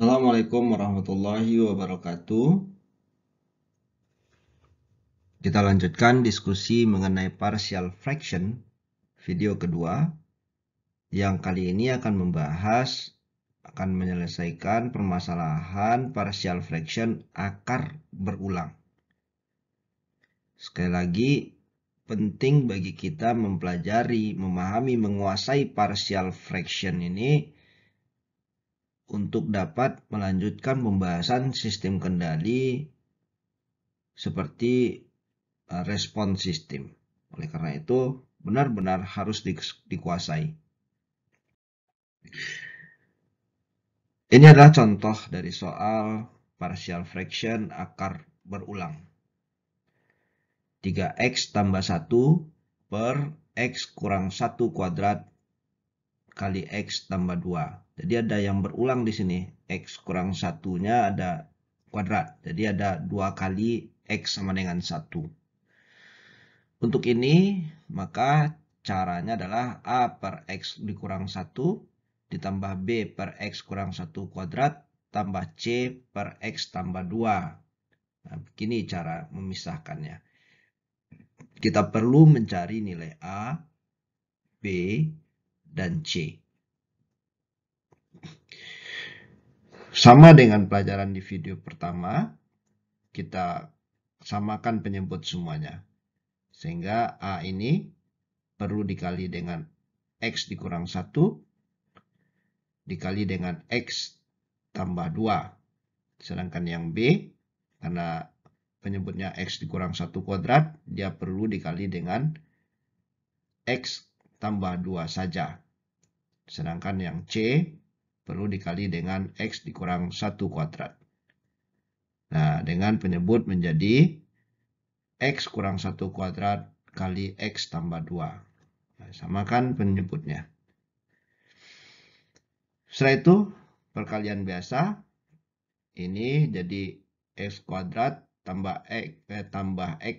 Assalamualaikum warahmatullahi wabarakatuh. Kita lanjutkan diskusi mengenai partial fraction video kedua yang kali ini akan membahas akan menyelesaikan permasalahan partial fraction akar berulang. Sekali lagi penting bagi kita mempelajari, memahami, menguasai partial fraction ini untuk dapat melanjutkan pembahasan sistem kendali seperti e, respon sistem. Oleh karena itu, benar-benar harus dikuasai. Ini adalah contoh dari soal partial fraction akar berulang. 3x tambah 1 per x kurang 1 kuadrat kali x tambah 2 jadi ada yang berulang di sini. X kurang satunya ada kuadrat. Jadi ada dua kali X sama dengan 1. Untuk ini, maka caranya adalah A per X dikurang 1 ditambah B per X kurang 1 kuadrat tambah C per X tambah 2. Nah, begini cara memisahkannya. Kita perlu mencari nilai A, B, dan C. Sama dengan pelajaran di video pertama, kita samakan penyebut semuanya. Sehingga A ini perlu dikali dengan X dikurang 1, dikali dengan X tambah 2. Sedangkan yang B, karena penyebutnya X dikurang 1 kuadrat, dia perlu dikali dengan X tambah 2 saja. Sedangkan yang C perlu dikali dengan X dikurang 1 kuadrat. Nah, dengan penyebut menjadi X kurang 1 kuadrat kali X tambah 2. Nah, samakan penyebutnya. Setelah itu, perkalian biasa. Ini jadi X kuadrat tambah X, eh, tambah X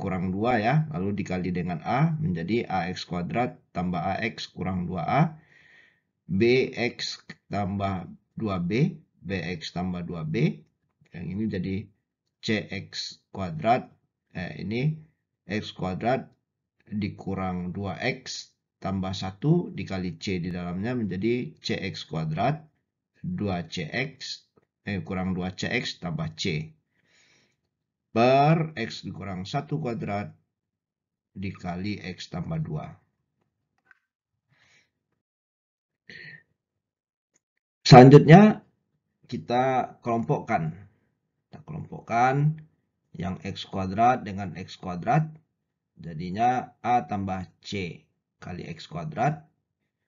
kurang 2 ya. Lalu dikali dengan A menjadi AX kuadrat tambah AX kurang 2A BX tambah 2B, BX tambah 2B. Yang ini jadi CX kuadrat. Eh, ini X kuadrat dikurang 2X tambah 1 dikali C di dalamnya menjadi CX kuadrat 2CX eh, kurang 2CX tambah C per X dikurang 1 kuadrat dikali X tambah 2. Selanjutnya kita kelompokkan. Kita kelompokkan yang X kuadrat dengan X kuadrat. Jadinya A tambah C kali X kuadrat.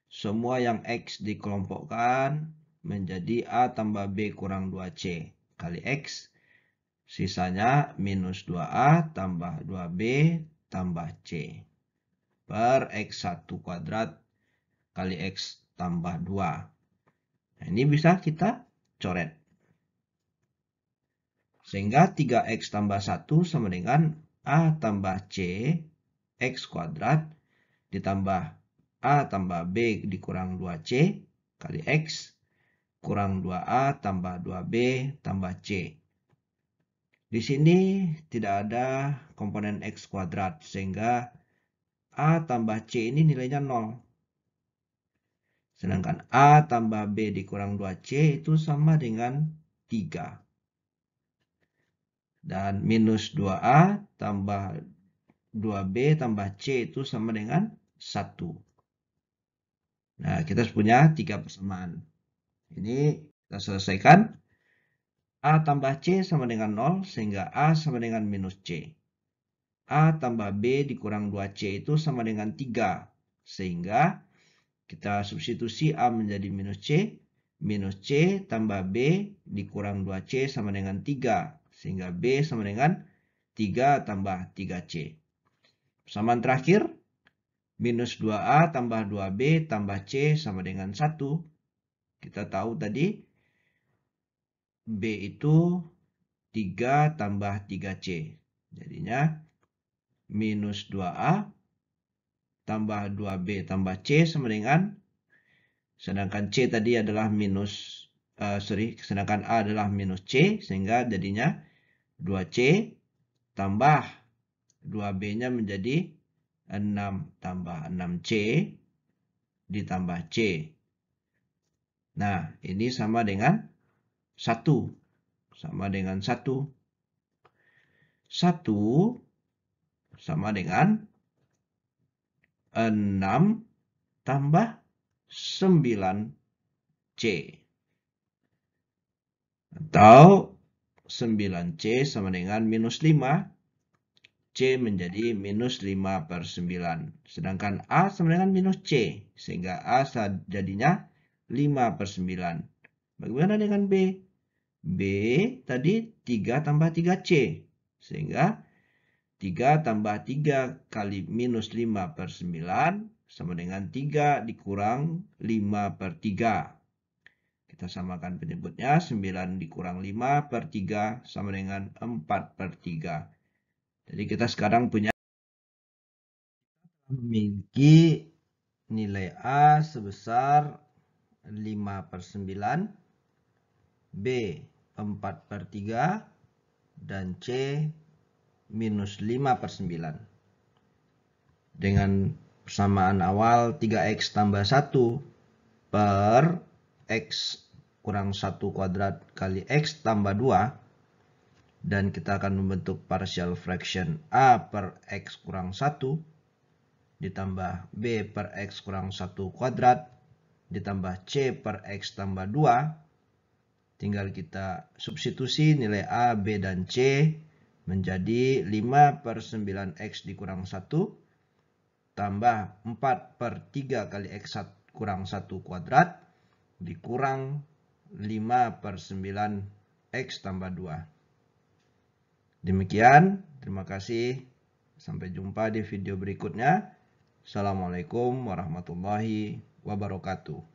Semua yang X dikelompokkan menjadi A tambah B kurang 2C kali X. Sisanya minus 2A tambah 2B tambah C per X1 kuadrat kali X tambah 2 Nah, ini bisa kita coret. Sehingga 3x tambah 1 sama dengan A tambah C x kuadrat ditambah A tambah B dikurang 2C kali X kurang 2A tambah 2B tambah C. Di sini tidak ada komponen X kuadrat sehingga A tambah C ini nilainya 0. Sedangkan A tambah B dikurang 2C itu sama dengan 3. Dan minus 2A tambah 2B tambah C itu sama dengan 1. Nah, kita punya 3 persamaan. Ini kita selesaikan. A tambah C sama dengan 0, sehingga A sama dengan minus C. A tambah B dikurang 2C itu sama dengan 3, sehingga kita substitusi A menjadi minus C. Minus C tambah B dikurang 2C sama dengan 3. Sehingga B sama dengan 3 tambah 3C. Persamaan terakhir. Minus 2A tambah 2B tambah C sama dengan 1. Kita tahu tadi B itu 3 tambah 3C. Jadinya minus 2A tambah 2B tambah C sama dengan sedangkan C tadi adalah minus uh, sorry sedangkan A adalah minus C sehingga jadinya 2C tambah 2B-nya menjadi 6 tambah 6C ditambah C. Nah, ini sama dengan 1. Sama dengan 1. 1 sama dengan 6 tambah 9C. Atau 9C sama dengan minus 5. C menjadi minus 5 per 9. Sedangkan A sama dengan minus C. Sehingga A jadinya 5 per 9. Bagaimana dengan B? B tadi 3 tambah 3C. Sehingga 3 tambah 3 kali minus 5 per 9 sama dengan 3 dikurang 5 per 3. Kita samakan penyebutnya 9 dikurang 5 per 3 sama dengan 4 per 3. Jadi kita sekarang punya memiliki nilai A sebesar 5 per 9, B 4 per 3, dan C minus 5 per 9. Dengan persamaan awal 3x tambah 1 per x kurang 1 kuadrat kali x tambah 2. Dan kita akan membentuk partial fraction A per x kurang 1 ditambah B per x kurang 1 kuadrat ditambah C per X tambah 2. Tinggal kita substitusi nilai A, B, dan C menjadi 5 per 9x dikurang 1 tambah 4 per 3 kali x kurang 1 kuadrat dikurang 5 per 9x tambah 2. Demikian, terima kasih. Sampai jumpa di video berikutnya. Assalamualaikum warahmatullahi wabarakatuh.